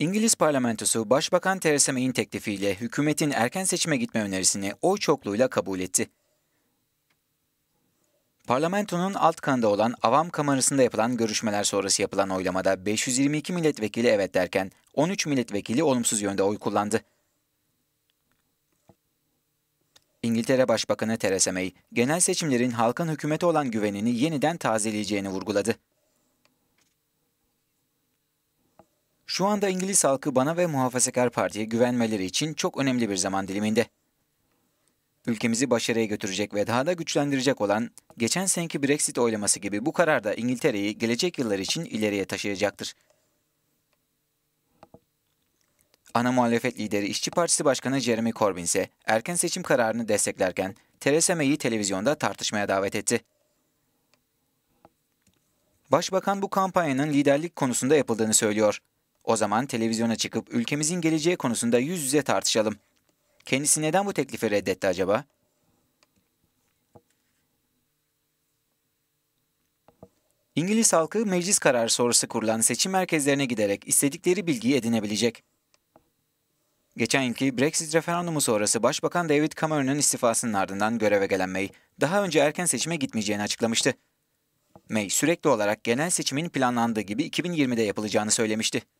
İngiliz parlamentosu Başbakan Theresa May'in teklifiyle hükümetin erken seçime gitme önerisini oy çokluğuyla kabul etti. Parlamentonun alt kanada olan Avam Kamerası'nda yapılan görüşmeler sonrası yapılan oylamada 522 milletvekili evet derken 13 milletvekili olumsuz yönde oy kullandı. İngiltere Başbakanı Theresa May, genel seçimlerin halkın hükümete olan güvenini yeniden tazeleyeceğini vurguladı. Şu anda İngiliz halkı bana ve Muhafazakar Parti'ye güvenmeleri için çok önemli bir zaman diliminde. Ülkemizi başarıya götürecek ve daha da güçlendirecek olan geçen seneki Brexit oylaması gibi bu karar da İngiltere'yi gelecek yıllar için ileriye taşıyacaktır. Ana muhalefet lideri İşçi Partisi Başkanı Jeremy Corbyn ise erken seçim kararını desteklerken Theresa May'i televizyonda tartışmaya davet etti. Başbakan bu kampanyanın liderlik konusunda yapıldığını söylüyor. O zaman televizyona çıkıp ülkemizin geleceği konusunda yüz yüze tartışalım. Kendisi neden bu teklifi reddetti acaba? İngiliz halkı meclis kararı sonrası kurulan seçim merkezlerine giderek istedikleri bilgiyi edinebilecek. Geçen yılki Brexit referandumu sonrası Başbakan David Cameron'ın istifasının ardından göreve gelen May, daha önce erken seçime gitmeyeceğini açıklamıştı. May sürekli olarak genel seçimin planlandığı gibi 2020'de yapılacağını söylemişti.